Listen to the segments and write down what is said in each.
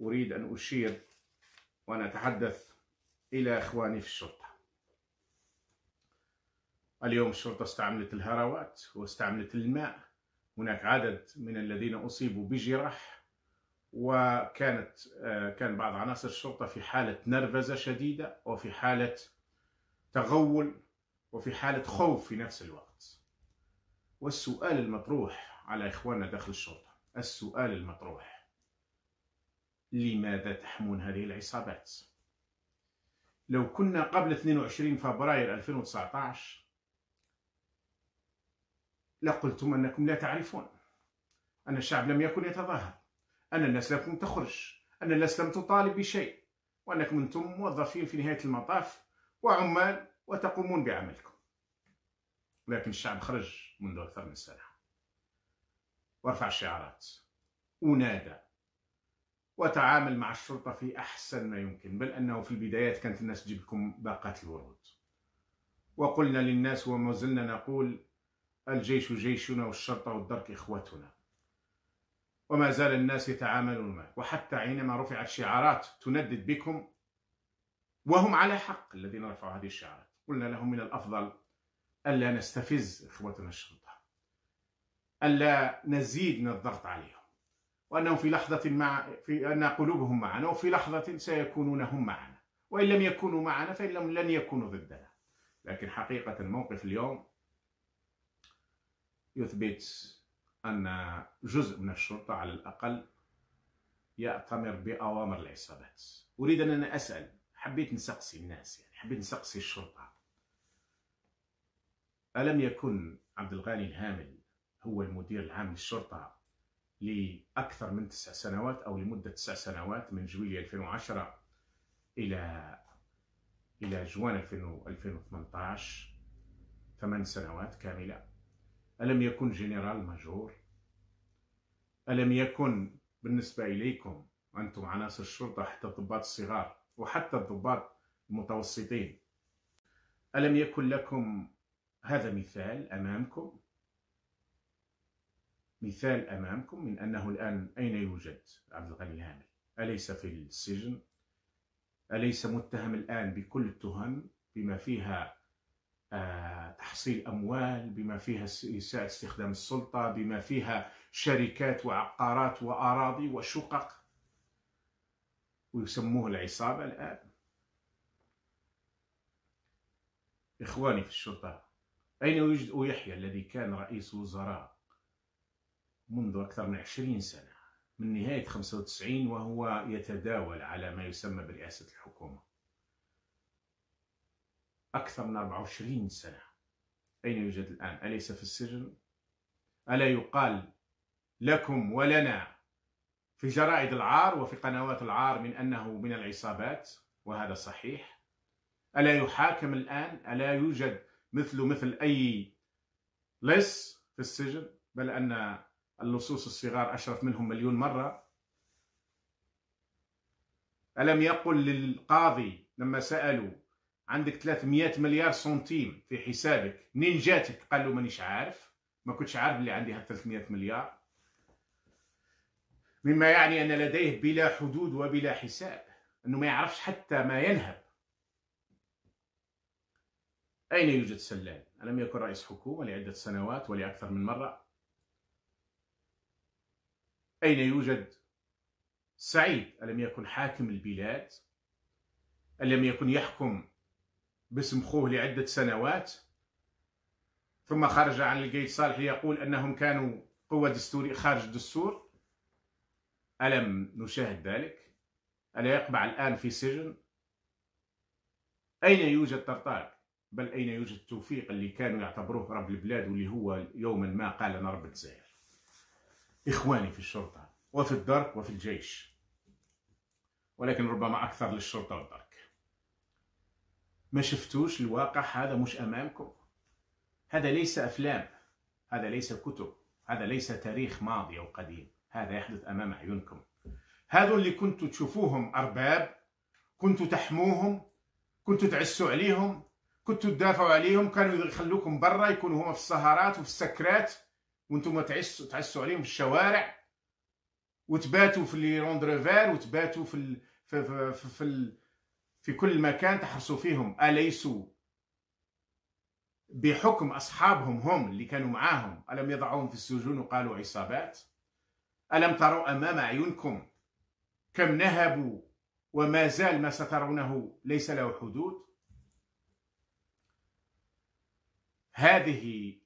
أريد أن أشير وأنا أتحدث إلى إخواني في الشرطة اليوم الشرطة استعملت الهراوات واستعملت الماء هناك عدد من الذين أصيبوا بجراح وكانت آه، كان بعض عناصر الشرطة في حالة نرفزة شديدة وفي حالة تغول وفي حالة خوف في نفس الوقت والسؤال المطروح على إخواننا داخل الشرطة السؤال المطروح لماذا تحمون هذه العصابات لو كنا قبل 22 فبراير 2019 لقلتم أنكم لا تعرفون أن الشعب لم يكن يتظاهر أن الناس لم تخرج أن الناس لم تطالب بشيء وأنكم أنتم موظفين في نهاية المطاف وعمال وتقومون بعملكم لكن الشعب خرج منذ أكثر من سنة ورفع شعارات ونادى وتعامل مع الشرطه في احسن ما يمكن بل انه في البدايات كانت الناس تجيب لكم باقات الورود وقلنا للناس وما زلنا نقول الجيش جيشنا والشرطه والدرك اخوتنا وما زال الناس يتعاملون معك وحتى حينما رفعت شعارات تندد بكم وهم على حق الذين رفعوا هذه الشعارات قلنا لهم من الافضل الا نستفز اخوتنا الشرطه الا نزيد من الضغط عليهم وأنهم في لحظة مع في أن قلوبهم معنا وفي لحظة سيكونون هم معنا وإن لم يكونوا معنا فإنهم لن يكونوا ضدنا لكن حقيقة الموقف اليوم يثبت أن جزء من الشرطة على الأقل يأتمر بأوامر العصابات أريد أن أنا أسأل حبيت نسقسي الناس يعني حبيت نسقسي الشرطة ألم يكن عبد الغني الهامل هو المدير العام للشرطة لأكثر من تسع سنوات أو لمدة تسع سنوات من جويلية 2010 إلى إلى جوان 2018 ثمان سنوات كاملة ألم يكن جنرال ماجور ألم يكن بالنسبة إليكم أنتم عناصر الشرطة حتى الضباط الصغار وحتى الضباط المتوسطين ألم يكن لكم هذا مثال أمامكم مثال أمامكم من أنه الآن أين يوجد عبد الغني هامل؟ أليس في السجن؟ أليس متهم الآن بكل التهم بما فيها آه، تحصيل أموال بما فيها إساءة استخدام السلطة بما فيها شركات وعقارات وأراضي وشقق ويسموه العصابة الآن إخواني في الشرطة أين يوجد يحيى الذي كان رئيس وزراء منذ أكثر من عشرين سنة من نهاية 95 وهو يتداول على ما يسمى برئاسة الحكومة أكثر من 24 سنة أين يوجد الآن؟ أليس في السجن؟ ألا يقال لكم ولنا في جرائد العار وفي قنوات العار من أنه من العصابات وهذا صحيح ألا يحاكم الآن؟ ألا يوجد مثل مثل أي لص في السجن؟ بل أن اللصوص الصغار أشرف منهم مليون مرة ألم يقل للقاضي لما سألوا عندك 300 مليار سنتيم في حسابك منين جاتك قال له مانيش عارف ما كنتش عارف اللي عندي 300 مليار مما يعني أن لديه بلا حدود وبلا حساب أنه ما يعرفش حتى ما ينهب أين يوجد سلال؟ ألم يكن رئيس حكومة لعدة سنوات ولأكثر من مرة أين يوجد سعيد ألم يكن حاكم البلاد ألم يكن يحكم باسم خوه لعدة سنوات ثم خرج عن القيد صالح ليقول أنهم كانوا قوة دستورية خارج الدستور ألم نشاهد ذلك؟ ألا يقبع الآن في سجن؟ أين يوجد طرطاق؟ بل أين يوجد توفيق اللي كانوا يعتبروه رب البلاد واللي هو يوما ما قال أنا رب الجزائر؟ إخواني في الشرطة وفي الدرك وفي الجيش ولكن ربما أكثر للشرطة والدرك ما شفتوش الواقع هذا مش أمامكم هذا ليس أفلام هذا ليس كتب هذا ليس تاريخ ماضي أو قديم هذا يحدث أمام عيونكم هذو اللي كنتوا تشوفوهم أرباب كنتوا تحموهم كنتوا تعسوا عليهم كنتوا تدافعوا عليهم كانوا يخلوكم برا يكونوا هما في السهرات وفي السكرات وانتم تعسوا تعسوا عليهم في الشوارع وتباتوا في لي روندريفير وتباتوا في ال... في في, في, في, في كل مكان تحرسوا فيهم اليسوا بحكم اصحابهم هم اللي كانوا معاهم الم يضعوهم في السجون وقالوا عصابات الم تروا امام اعينكم كم نهبوا وما زال ما سترونه ليس له حدود هذه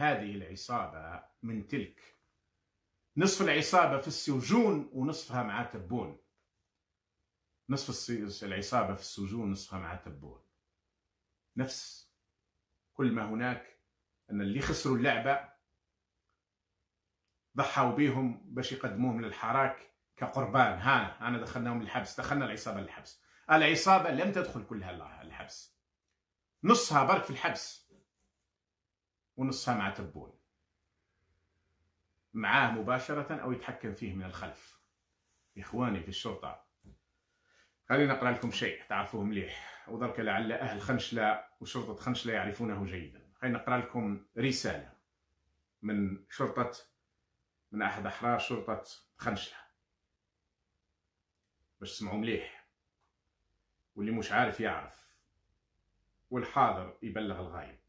هذه العصابة من تلك نصف العصابة في السجون ونصفها مع تبون نصف العصابة في السجون نصفها مع تبون نفس كل ما هناك أن اللي خسروا اللعبة ضحوا بهم باش يقدموهم للحراك كقربان ها أنا دخلناهم للحبس دخلنا العصابة للحبس العصابة لم تدخل كلها الحبس نصها برك في الحبس ونصها مع تبول معاه مباشرة أو يتحكم فيه من الخلف إخواني في الشرطة خليني نقرأ لكم شيء تعرفوه مليح وذلك لعل أهل خنشلة وشرطة خنشلة يعرفونه جيدا خليني نقرأ لكم رسالة من شرطة من أحد أحرار شرطة خنشلة باش تسمعوا مليح واللي مش عارف يعرف والحاضر يبلغ الغايب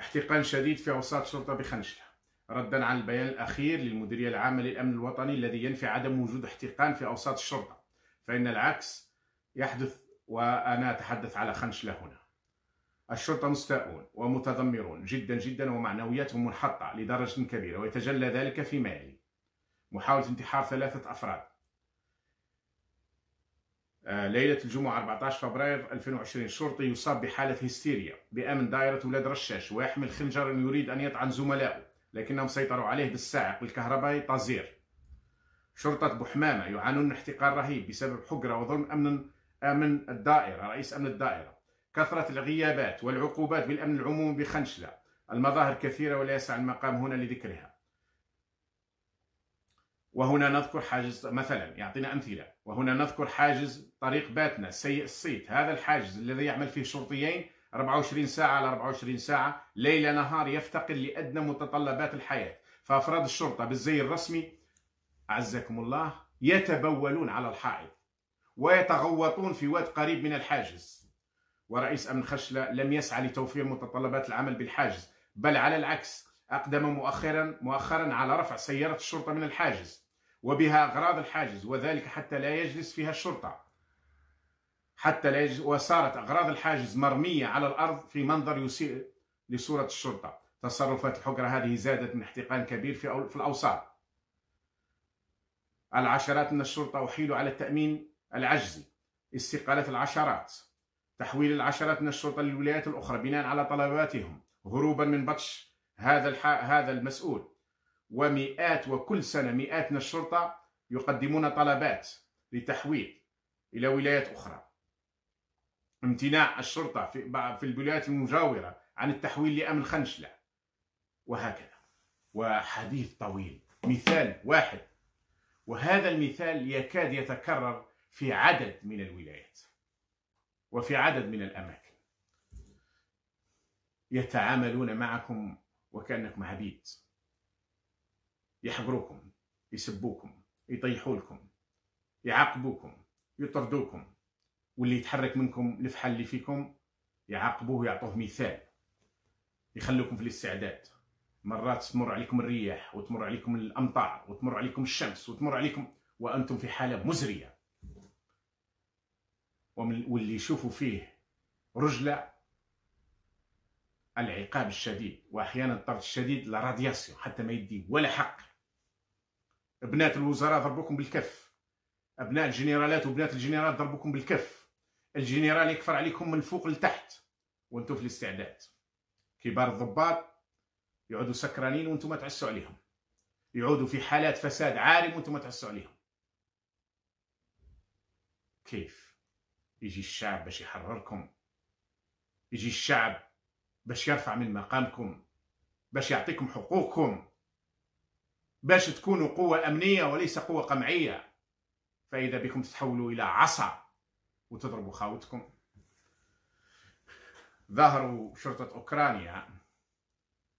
احتقان شديد في عصاة الشرطه بخنشلة ردا على البيان الأخير للمديرية العامة للأمن الوطني الذي ينفي عدم وجود احتقان في أوساط الشرطة فإن العكس يحدث وأنا أتحدث على خنشلة هنا الشرطة مستاءون ومتذمرون جدا جدا ومعنوياتهم منحطة لدرجة كبيرة ويتجلى ذلك في مالي محاولة انتحار ثلاثة أفراد آه، ليلة الجمعة 14 فبراير 2020 شرطي يصاب بحالة هستيريا بأمن دائرة ولاد رشاش ويحمل خنجرا يريد أن يطعن زملائه لكنهم سيطروا عليه بالساعق والكهربائي طازير شرطة بوحمامة يعانون من احتقار رهيب بسبب حجرة وظلم أمن أمن الدائرة رئيس أمن الدائرة كثرة الغيابات والعقوبات بالأمن العمومي بخنشلة المظاهر كثيرة ولا يسع المقام هنا لذكرها وهنا نذكر حاجز مثلا يعطينا امثله وهنا نذكر حاجز طريق باتنا سيء الصيت هذا الحاجز الذي يعمل فيه شرطيين 24 ساعه على 24 ساعه ليل نهار يفتقر لادنى متطلبات الحياه فافراد الشرطه بالزي الرسمي اعزكم الله يتبولون على الحائط ويتغوطون في واد قريب من الحاجز ورئيس امن خشله لم يسعى لتوفير متطلبات العمل بالحاجز بل على العكس اقدم مؤخرا مؤخرا على رفع سياره الشرطه من الحاجز وبها أغراض الحاجز وذلك حتى لا يجلس فيها الشرطة حتى لا يجلس وصارت أغراض الحاجز مرمية على الأرض في منظر يسيء لصورة الشرطة تصرفات الحجرة هذه زادت من احتقان كبير في, في الأوساط العشرات من الشرطة أحيلوا على التأمين العجزي استقالة العشرات تحويل العشرات من الشرطة للولايات الأخرى بناء على طلباتهم هروبا من بطش هذا هذا المسؤول ومئات وكل سنة مئات من الشرطة يقدمون طلبات لتحويل إلى ولايات أخرى امتناع الشرطة في, في الولايات المجاورة عن التحويل لأمن خنشلة وهكذا وحديث طويل مثال واحد وهذا المثال يكاد يتكرر في عدد من الولايات وفي عدد من الأماكن يتعاملون معكم وكأنكم عبيد يحقروكم يسبوكم يطيحوا لكم يعاقبوكم يطردوكم واللي يتحرك منكم الفحل اللي فيكم يعاقبوه يعطوه مثال يخلوكم في الاستعداد مرات تمر عليكم الرياح وتمر عليكم الامطار وتمر عليكم الشمس وتمر عليكم وانتم في حاله مزريه واللي يشوفوا فيه رجله العقاب الشديد واحيانا الطرد الشديد لا حتى ما يدي ولا حق بنات الوزراء ضربوكم بالكف ابناء الجنرالات وبنات الجنرال ضربوكم بالكف الجنرال يكفر عليكم من فوق لتحت وانتم في الاستعداد كبار الضباط يعودوا سكرانين وانتم تعسوا عليهم يعودوا في حالات فساد عارم وانتم تعسوا عليهم كيف يجي الشعب باش يحرركم يجي الشعب باش يرفع من مقامكم باش يعطيكم حقوقكم باش تكونوا قوة أمنية وليس قوة قمعية فإذا بكم تتحولوا إلى عصا وتضربوا خاوتكم ظهروا شرطة أوكرانيا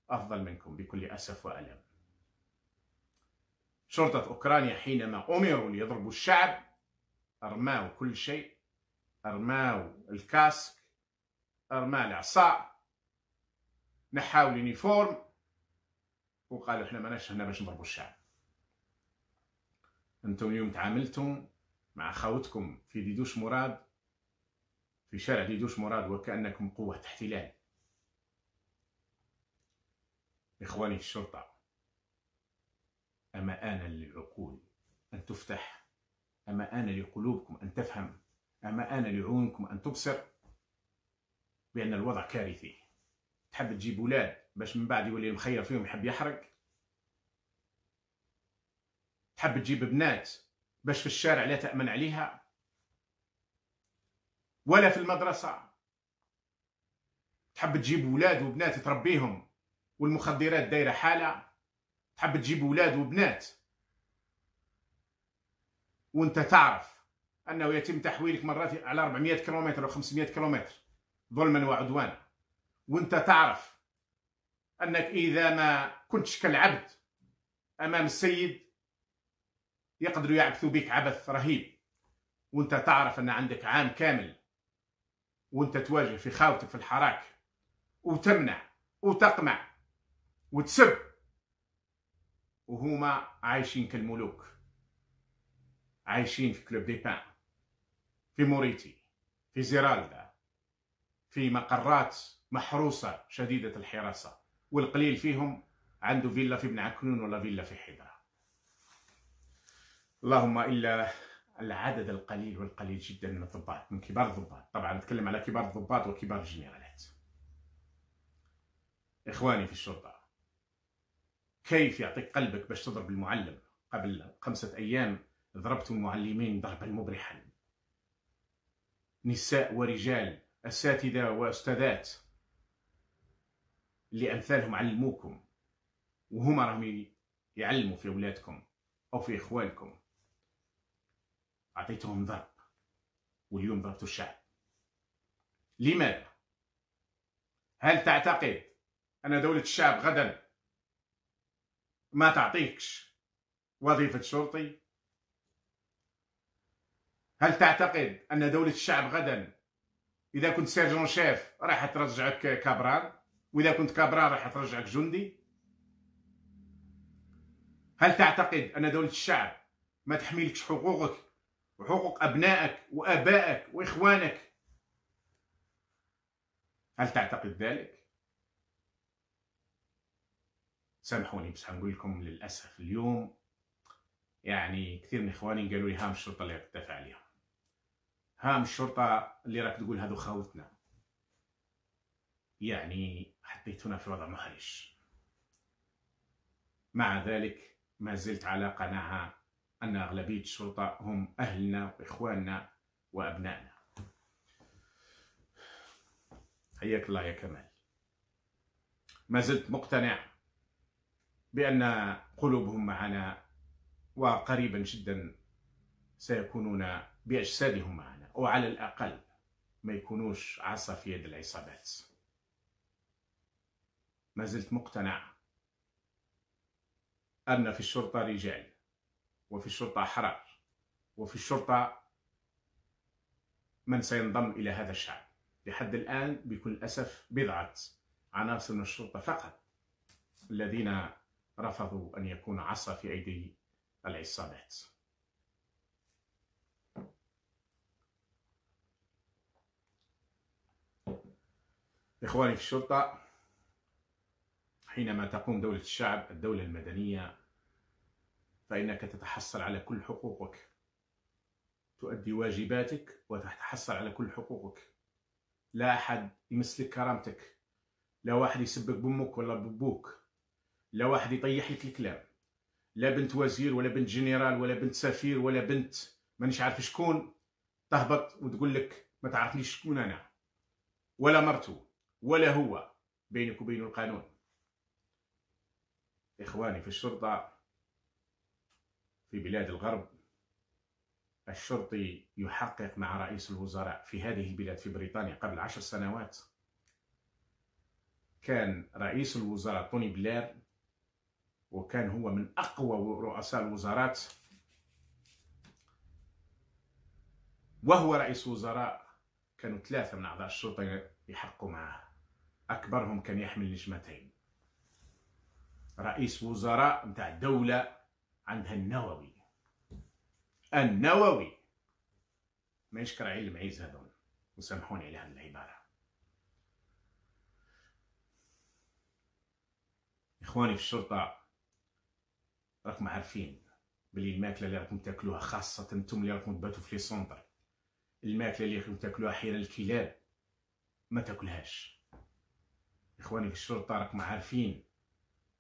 أفضل منكم بكل أسف وألم شرطة أوكرانيا حينما أمروا ليضربوا الشعب أرماوا كل شيء أرماوا الكاسك أرماوا العصا نحاو اليونيفورم وقالوا احنا ماناش هنا باش نضربوا الشعب انتم اليوم تعاملتم مع خاوتكم في ديدوش مراد في شارع ديدوش مراد وكأنكم قوة احتلال إخواني في الشرطة أما انا للعقول أن تفتح أما انا لقلوبكم أن تفهم أما انا لعيونكم أن تبصر بأن الوضع كارثي تحب تجيب ولاد باش من بعد يولي المخير فيهم يحب يحرق تحب تجيب بنات باش في الشارع لا تأمن عليها ولا في المدرسة تحب تجيب ولاد وبنات تربيهم والمخدرات دايرة حالة تحب تجيب ولاد وبنات وانت تعرف انه يتم تحويلك مرات على 400 كيلومتر او 500 كيلومتر ظلما وعدوانا وانت تعرف انك اذا ما كنتش كالعبد امام السيد يقدروا يعبثوا بك عبث رهيب وانت تعرف ان عندك عام كامل وانت تواجه في خاوتك في الحراك وتمنع وتقمع وتسب وهما عايشين كالملوك عايشين في كلوب دي بان في موريتي في زيرالدا في مقرات محروسة شديدة الحراسة والقليل فيهم عنده فيلا في عكنون ولا فيلا في حيدرة اللهم إلا العدد القليل والقليل جدا من الضباط من كبار الضباط طبعا نتكلم على كبار الضباط وكبار الجنرالات إخواني في الشرطة كيف يعطيك قلبك باش تضرب المعلم قبل خمسة أيام ضربت المعلمين ضربا مبرحا نساء ورجال أساتذة وأستاذات اللي امثالهم علموكم وهما راهم يعلموا في ولادكم او في اخوانكم اعطيتهم ضرب واليوم ضربتوا الشعب لماذا هل تعتقد ان دوله الشعب غدا ما تعطيكش وظيفه شرطي هل تعتقد ان دوله الشعب غدا اذا كنت سيرجون شيف راح ترجعك كابران واذا كنت كابرا راح ترجعك جندي هل تعتقد ان دوله الشعب ما تحملكش حقوقك وحقوق ابنائك وابائك واخوانك هل تعتقد ذلك سامحوني بس حنقول لكم للاسف اليوم يعني كثير من اخواني قالوا لي هام الشرطه اللي راك تدافع عليهم هام الشرطه اللي راك تقول هذو خاوتنا يعني حطيتنا في وضع محرج مع ذلك ما زلت على قناعة أن أغلبية الشرطة هم أهلنا وإخواننا وأبنائنا حياك الله يا كمال ما زلت مقتنع بأن قلوبهم معنا وقريبا جدا سيكونون بأجسادهم معنا وعلى الأقل ما يكونوش عصا في يد العصابات ما زلت مقتنع أن في الشرطة رجال وفي الشرطة أحرار وفي الشرطة من سينضم إلى هذا الشعب لحد الآن بكل أسف بضعة عناصر من الشرطة فقط الذين رفضوا أن يكون عصا في أيدي العصابات إخواني في الشرطة حينما تقوم دولة الشعب الدولة المدنية فإنك تتحصل على كل حقوقك تؤدي واجباتك وتتحصل على كل حقوقك لا أحد يمسلك كرامتك لا واحد يسبك بأمك ولا ببوك لا واحد يطيح لك الكلام لا بنت وزير ولا بنت جنرال ولا بنت سفير ولا بنت مانيش عارف شكون تهبط وتقول لك ما تعرفنيش شكون أنا ولا مرتو ولا هو بينك وبين القانون إخواني في الشرطة في بلاد الغرب الشرطي يحقق مع رئيس الوزراء في هذه البلاد في بريطانيا قبل عشر سنوات كان رئيس الوزراء توني بلير وكان هو من أقوى رؤساء الوزارات وهو رئيس وزراء كانوا ثلاثة من أعضاء الشرطة يحقوا معه أكبرهم كان يحمل نجمتين رئيس وزراء نتاع دولة عندها النووي النووي ما يشكر عليه المعيز هذون وسامحوني على هذه العبارة إخواني في الشرطة راكم عارفين بلي الماكلة اللي راكم تاكلوها خاصة نتوما اللي راكم تباتو في لي سونتر الماكلة اللي راكم تاكلوها حين الكلاب ما تاكلهاش إخواني في الشرطة راكم عارفين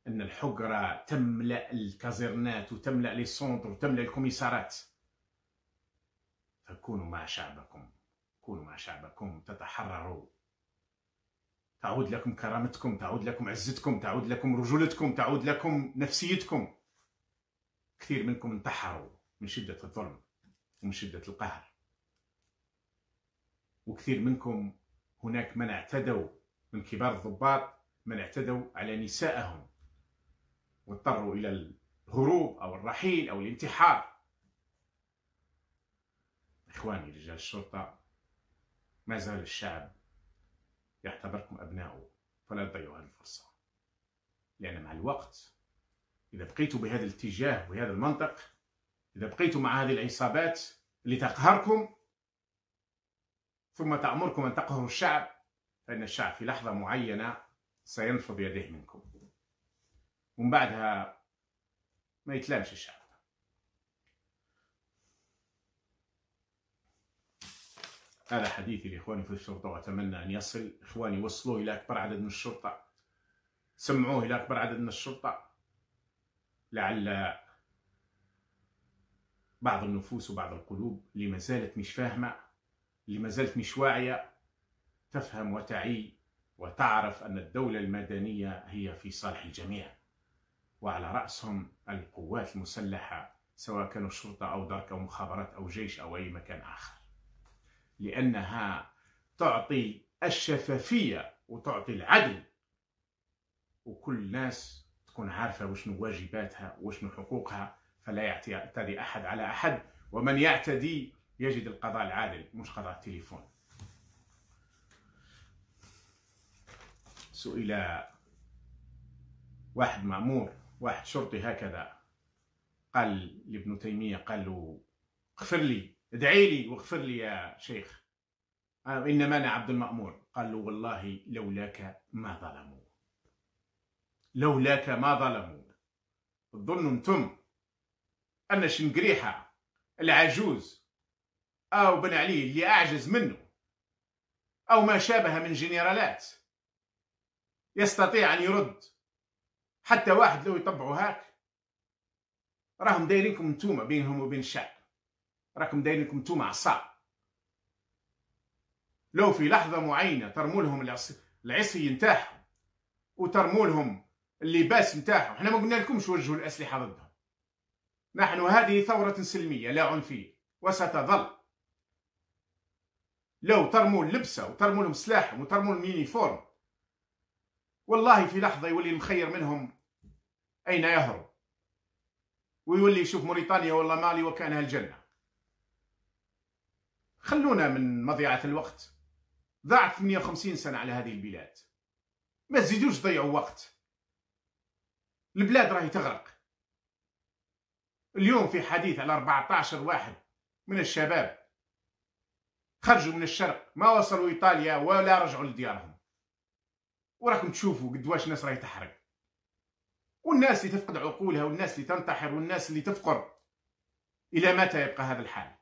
ان الحقره تملا الكازيرنات وتملا لي سونتر وتملا الكوميسارات فكونوا مع شعبكم كونوا مع شعبكم تتحرروا تعود لكم كرامتكم تعود لكم عزتكم تعود لكم رجولتكم تعود لكم نفسيتكم كثير منكم انتحروا من شدة الظلم ومن شدة القهر وكثير منكم هناك من اعتدوا من كبار الضباط من اعتدوا على نسائهم واضطروا إلى الهروب أو الرحيل أو الانتحار إخواني رجال الشرطة ما زال الشعب يعتبركم أبناؤه فلا تضيعوا هذه الفرصة لأن مع الوقت إذا بقيتوا بهذا الاتجاه وبهذا المنطق إذا بقيتوا مع هذه العصابات اللي تقهركم ثم تأمركم أن تقهروا الشعب فإن الشعب في لحظة معينة سينفض يديه منكم ومن بعدها ما يتلامش الشعب هذا حديثي لإخواني في الشرطة وأتمنى أن يصل إخواني وصلوه إلى أكبر عدد من الشرطة سمعوه إلى أكبر عدد من الشرطة لعل بعض النفوس وبعض القلوب اللي ما زالت مش فاهمة اللي ما زالت مش واعية تفهم وتعي وتعرف أن الدولة المدنية هي في صالح الجميع وعلى رأسهم القوات المسلحة سواء كانوا شرطة أو درك أو مخابرات أو جيش أو أي مكان آخر لأنها تعطي الشفافية وتعطي العدل وكل الناس تكون عارفة وشنو واجباتها وشنو حقوقها فلا يعتدي أحد على أحد ومن يعتدي يجد القضاء العادل مش قضاء التليفون سئل واحد مأمور واحد شرطي هكذا قال لابن تيمية قال له اغفر لي ادعي لي واغفر لي يا شيخ إنما آه، أنا عبد المأمور قال له والله لولاك ما ظلموا لولاك ما ظلموا ظنوا انتم أن شنقريحة العجوز أو آه، بن علي اللي أعجز منه أو ما شابه من جنرالات يستطيع أن يرد حتى واحد لو يطبعوا هاك راهم دايرينكم نتوما بينهم وبين الشعب راكم دايرينكم نتوما عصا لو في لحظه معينه ترموا لهم العصي نتاعهم وترموا لهم اللباس نتاعهم حنا ما قلنا لكمش وجهوا الاسلحه ضدهم نحن هذه ثوره سلميه لا عنفيه وستظل لو ترموا اللبسه وترموا لهم سلاحهم وترموا اليونيفورم والله في لحظه يولي المخير منهم اين يهرب ويولي يشوف موريتانيا ولا مالي وكانها الجنه خلونا من مضيعه الوقت ضاعت 58 سنه على هذه البلاد ما تزيدوش تضيعوا وقت البلاد راهي تغرق اليوم في حديث على 14 واحد من الشباب خرجوا من الشرق ما وصلوا ايطاليا ولا رجعوا لديارهم وراكم تشوفوا قد واش الناس راهي تحرق والناس اللي تفقد عقولها والناس اللي تنتحر والناس اللي تفقر الى متى يبقى هذا الحال